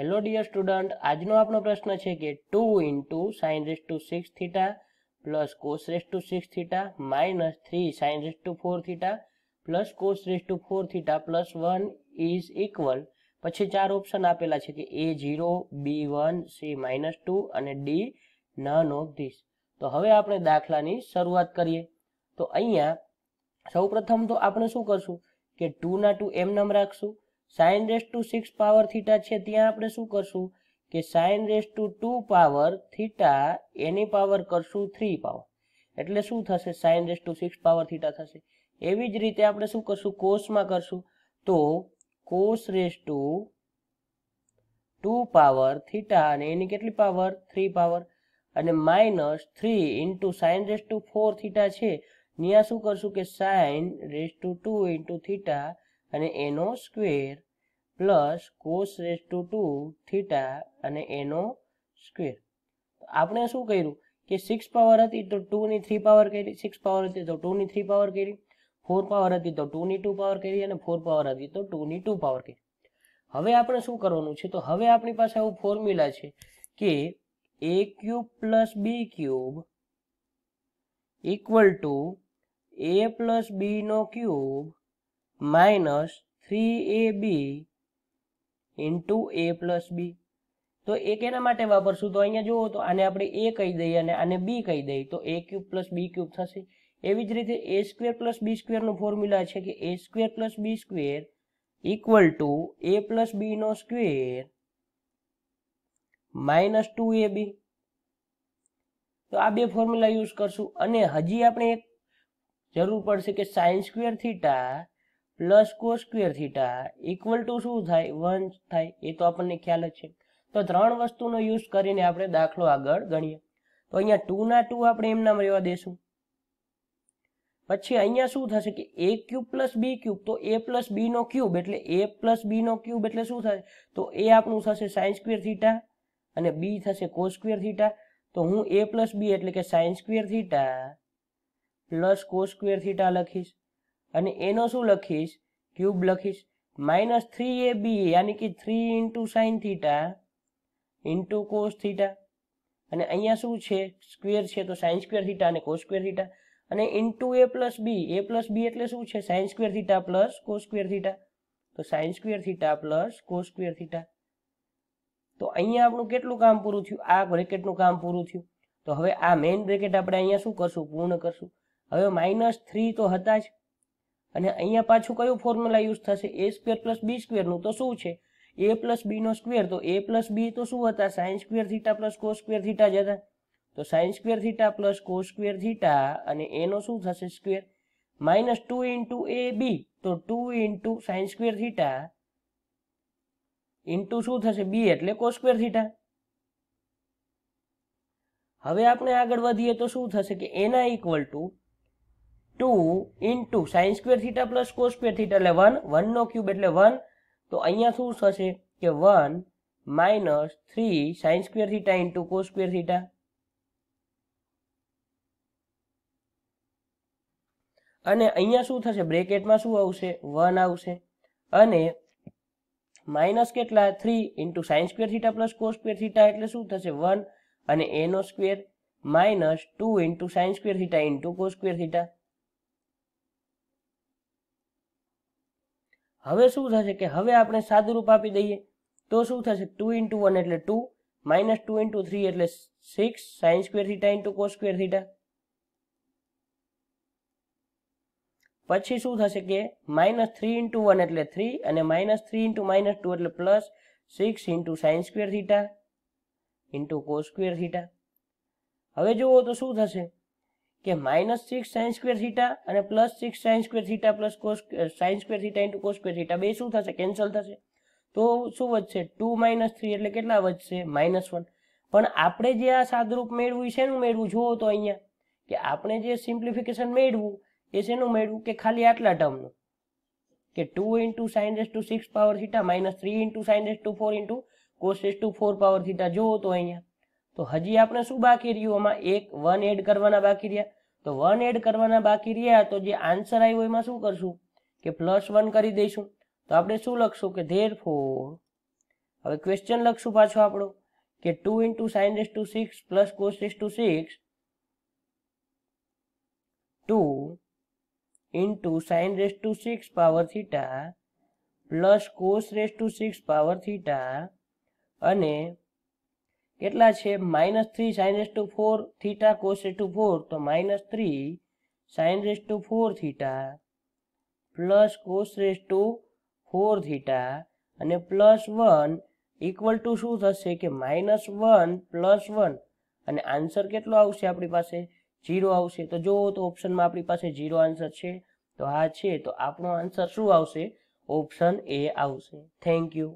hello dear student આજનો આપણો પ્રશ્ન છે કે two into sine raise to six theta plus cos raise to six theta minus three sine raise to four theta plus cos raise to four theta plus one is equal પછી ચાર option આપેલા છે કે A zero B one C minus two અને D none of this તો હવે આપણે દાખલાની શરૂઆત કરીએ તો અહીંયા સૌપ્રથમ તો આપણે શું કરશું કે ટુના ટુ એમ નામ રાખશું sine raise to six power theta છે ત્યાં આપણે શું કરશું કે sine raise to two power theta એની પાવર કરશું થ્રી પાવર એટલે શું થશે sine raise to six power theta થશે એવી જ રીતે આપણે શું કરશું કોષમાં કરશું તો cos raise to two power theta અને એની કેટલી પાવર થ્રી પાવર અને minus three into sine raise to four theta છે ત્યાં શું કરશું કે sine raise to two into theta અને એનો square plus cos raise to two theta અને એનો સ્ક્વેર આપણે શું કર્યું કે સિક્સ પાવર હતી તો ટુની થ્રી પાવર કરી સિક્સ પાવર હતી તો ટુની થ્રી પાવર કરી ફોર પાવર હતી તો ટુની ટુ પાવર કરી અને ફોર પાવર હતી તો ટુની ટુ પાવર કરી હવે આપણે શું કરવાનું છે તો હવે આપણી પાસે આવું ફોર્મ્યુલા છે કે A cube plus B cube equal to A plus બીનો cube minus three A B into A plus B તો એ કેના માટે વાપરશું તો અહીંયા જુઓ તો આને આપણે એ કહી દઈએ અને આને બી કહી દઈએ તો A cube plus B cube થશે એવી જ રીતે એ સ્ક્વેર પ્લસ બી સ્ક્વેરનું ફોર્મ્યુલા છે કે A square plus B square equal to A plus બીનો square minus two A B તો આ બે ફોર્મ્યુલા યુઝ કરશું અને હજી આપણે એક જરૂર પડશે કે sines square theta plus cos square theta equal to શું થાય વન થાય એ તો આપણને ખ્યાલ જ છે તો ત્રણ વસ્તુનો યુઝ કરીને આપણે દાખલો આગળ ગણીએ તો અહીંયા ટુના ટુ આપણે એમનામ રહેવા દેશું પછી અહીંયા શું થશે કે A cube plus B cube તો એ પ્લસ બીનો ક્યુબ એટલે એ પ્લસ બીનો ક્યુબ એટલે શું થશે તો એ આપણું થશે સાઇન સ્ક્વેર થીટા અને બી થશે કોસ સ્ક્વેર થીટા તો હું એ પ્લસ બી એટલે કે sine square theta plus cos square theta લખીશ અને એનો શું લખીશ ક્યુબ લખીશ માઇનસ થ્રી એ બી યાની કે three into sine theta into cos theta અને અહીંયા શું છે સ્ક્વેર છે તો સાઇન સ્ક્વેર થીટા અને કોસ સ્ક્વેર થીટા અને into A plus B A plus B એટલે શું છે sine square theta plus cos square theta તો sine square theta plus cos square theta તો અહીંયા આપણું કેટલું કામ પૂરું થયું આ બ્રેકેટનું કામ પૂરું થયું તો હવે આ મેઇન બ્રેકેટ આપણે અહીંયા શું કરશું પૂર્ણ કરશું હવે માઇનસ થ્રી તો હતા જ અને અહીંયા પાછું કયું ફોર્મ્યુલા યુઝ થશે એ સ્ક્વેર પ્લસ બી સ્ક્વેરનું તો શું છે એ પ્લસ બીનો સ્ક્વેર તો એ પ્લસ બી તો શું હતા sine square theta plus cos square theta જ હતા તો sine square theta plus cos square theta અને એનો શું થશે square minus two into A B તો two into sine square theta into શું થશે બી એટલે કો સ્ક્વેર થીટા હવે આપણે આગળ વધીએ તો શું થશે કે એના equal to two into sine square theta plus cos square theta એટલે વન વનનો ક્યુબ એટલે વન તો અહીંયા શું થશે કે one minus three sine square theta into cos square theta અને અહીંયા શું થશે બ્રેકેટમાં શું આવશે વન આવશે અને માઇનસ કેટલા three into sine square theta plus cos square theta એટલે શું થશે વન અને એનો square minus two into sine square theta into cos square theta હવે શું થશે કે હવે આપણે સાદુરૂપ આપી દઈએ તો શું થશે ટુ ઇન્ટુ વન એટલે two minus two into three એટલે six sine square theta into cos square theta પછી શું થશે કે માઇનસ થ્રી ઇન્ટુ વન એટલે થ્રી અને minus three into minus two એટલે plus six into sines square theta into cos square theta હવે જુઓ તો શું થશે કે minus six sine square theta અને plus six sine square theta plus cos sine square theta into cos square theta બે શું થશે કેન્સલ થશે તો શું વધશે ટુ માઇનસ થ્રી એટલે કેટલા વધશે માઇનસ વન પણ આપણે જે આ સાદરૂપ મેળવ્યું શેનું મેળવું જુઓ તો અહીંયા કે આપણે જે સિમ્પ્લિફિકેશન મેળવું એ શેનું મેળવું કે ખાલી આટલા ટર્મનું કે two into sine raise to six power theta minus three into sine raise to four into cos raise to four power theta જુઓ તો અહીંયા તો હજી આપણે શું બાકી રહ્યું આમાં એક વન એડ કરવાના બાકી રહ્યા તો વન એડ કરવાના બાકી રહ્યા તો જે આન્સર આવ્યો એમાં શું કરશું કે પ્લસ વન કરી દઈશું તો આપણે શું લખશું કે ધેર ફોર હવે ક્વેશ્ચન લખશું પાછો આપણો કે two into sine raise to six plus cos raise to six two into sine raise to six power theta plus cos raise to six power theta અને કેટલા છે minus three sine raise to four theta cos raise to four તો minus three sine raise to four theta plus cos raise to four theta અને plus one equal to શું થશે કે minus one plus one અને answer કેટલો આવશે આપણી પાસે જીરો આવશે તો જુઓ તો ઓપ્શનમાં આપણી પાસે જીરો આન્સર છે તો આ છે તો આપણો આન્સર શું આવશે ઓપ્શન એ આવશે થેન્ક યુ